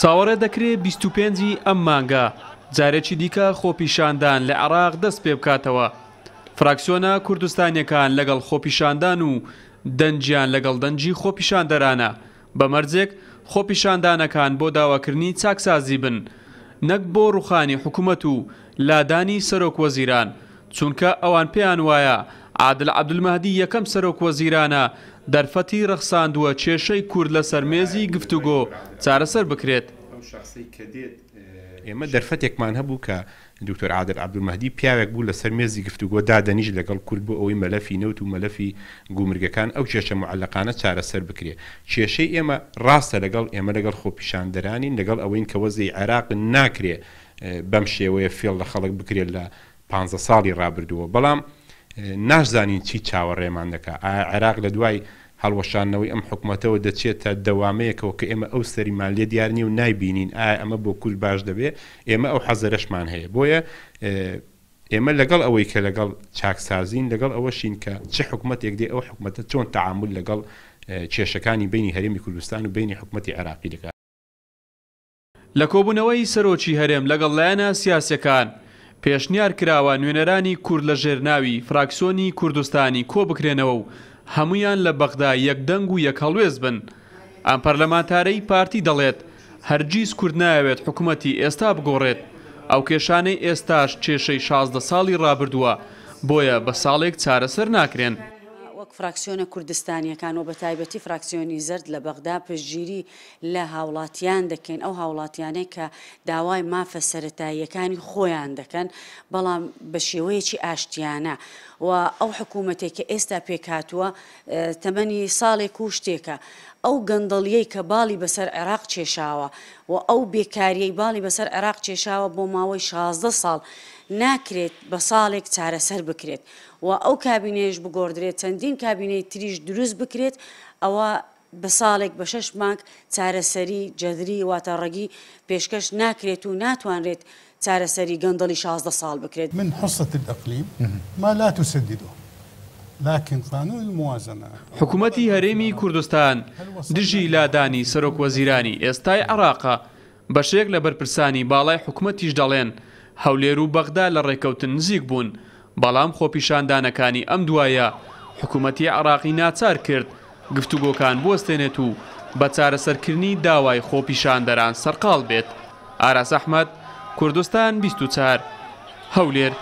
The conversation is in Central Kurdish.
چاوەڕێ دەکرێت 25 ئەم مانگە جارێکی دیکە خۆپیشاندان لە عراق دەست پێ بکاتەوە فراکسیۆنە کوردستانیەکان لەگەڵ خۆپیشاندان و دەنجیان لەگەڵ دەنجی خۆپیشاندەرانە بەمەرجێک خۆپیشاندانەکان بۆ داواکردنی چاکسازی بن نەک بۆ ڕوخانی حکوومەت و لادانی سەرۆک وەزیران چونکە ئەوان پێیان وایە عادل عبدمەدی یەکەم سەرۆک وەزیرانە دەرفەتی ڕەخساندووە کێشەی کورد لە سەرمێزی گفتوگۆ چارەسەر بکرێت ئەو شخصی کە دێت ئێمە دەرفەتێکمان هەبوو کە دکتۆر عادر عبدمەدی پیاوێک بوو لە سەر مێزی گفتوگۆ دادەنیش لەگەڵ کورد بۆ ئەوەی مەلەفی نەوت و مەلەفی گومرگەکان ئەو کێشە معلقانە چارەسەر بکرێ کێشەی ئێمە ڕاستە لەگەڵ ئێمە لەگەڵ خۆپیشاندەرانین لەگەڵ ئەوەین کە وەزی عێراق ناکرێ بەم شێوەیە فێڵ لە خەڵک بکرێت لە پ ساڵی ڕابردووە بەڵام ناشزانین چی چاوە ڕێمان دەکە عێراق لە دوای هەڵوەشانەوەی ئەم حکوومەتەوە دەچێتە دەوامەیەکەوە کە ئێمە ئەو سەریمان لێ دیار نیە و نایبینین ئایا ئەمە بۆ کوش باش دەبێ ئێمە ئەو حەزەرشمان هەیە بۆیە ئێمە لەگەڵ ئەوەی کە لەگەڵ چاکسازین لەگەڵ ئەوە شین کە چه حکوومەتێک دێ ئەو حکوومەتە چۆن تعامل لەگەڵ کێشەکانی بینی هەرێمی کوردستان و بینی حکوومەتتی عراقی دەکات لە کۆبوونەوەی سەرۆکی هەرێم لەگەڵ لایەنە سیاسەکان پێشنیار کراوە نوێنەرانی کورد لە ژێرناوی فراکسۆنی کوردستانی کۆبکرێنەوە و هەمویان لە بەغدا یەکدەنگ و یەکەڵوێز بن ئەم پەرلەمانتارەی پارتی دەڵێت هەرگیز کورد ناوێت حکوومەتی ئێستا بگۆڕێت ئەو کێشانەی ئێستاش کێشەی 16 ساڵی ڕابردووە بۆیە بە ساڵێک چارەسەر ناکرێن. فراکسیۆنە کوردستانیەکانەوە بە تایبەتی فراکسیۆنی زرد لە بەغدا پشتگیری لە هاوڵاتیان دەکەین ئەو هاوڵاتیانەی کە داوای مافە سەتاییەکانی خۆیان دەکەن بەڵام بە شێوەیەکی ئاشتیانە و ئەو حکوومەتێک کە ئێستا پێکاتوە تەمەنی ساڵێک و شتێکە ئەو گەندەڵیەی کە باڵی بەسەر عێراق چێشاوە و ئەو بێکاریەی باڵی بەسەر عێراق چێشاوە بۆ ماوەی 16 ساڵ. ناکرێت بە ساڵێک چارەسەر بکرێت و ئەو کابینێش بگۆدرێت چەندین کابینەی تریش دروست بکرێت ئەوە بە ساڵێک بە شەش مانگ چارەسەری جەدری واتە ڕەگی پێشکەش ناکرێت و ناتوانرێت چارەسەری گەندڵی 16 ساڵ بکرێت من حسەت الأقلیم ما لا تسددوه لاکن قانون موازنە حکوومەتی هەرێمی کوردستان دژی لادانی سەرۆک وەزیرانی ئێستای عراقا بەشێک لە بەرپرسانی باڵای حکوومەتیش دەڵێن هەولێر و بەغدا لە ڕێکەوتن نزیک بوون بەڵام خۆپیشاندانەکانی ئەم دوایە حکوومەتی عراقی ناچار کرد گفتوگۆکان بستێنێت و بە چارەسەرکردنی داوای خۆپیشاندەران سەرقاڵ بێت ئاراس ئەحمد کوردستان 24 هەولێر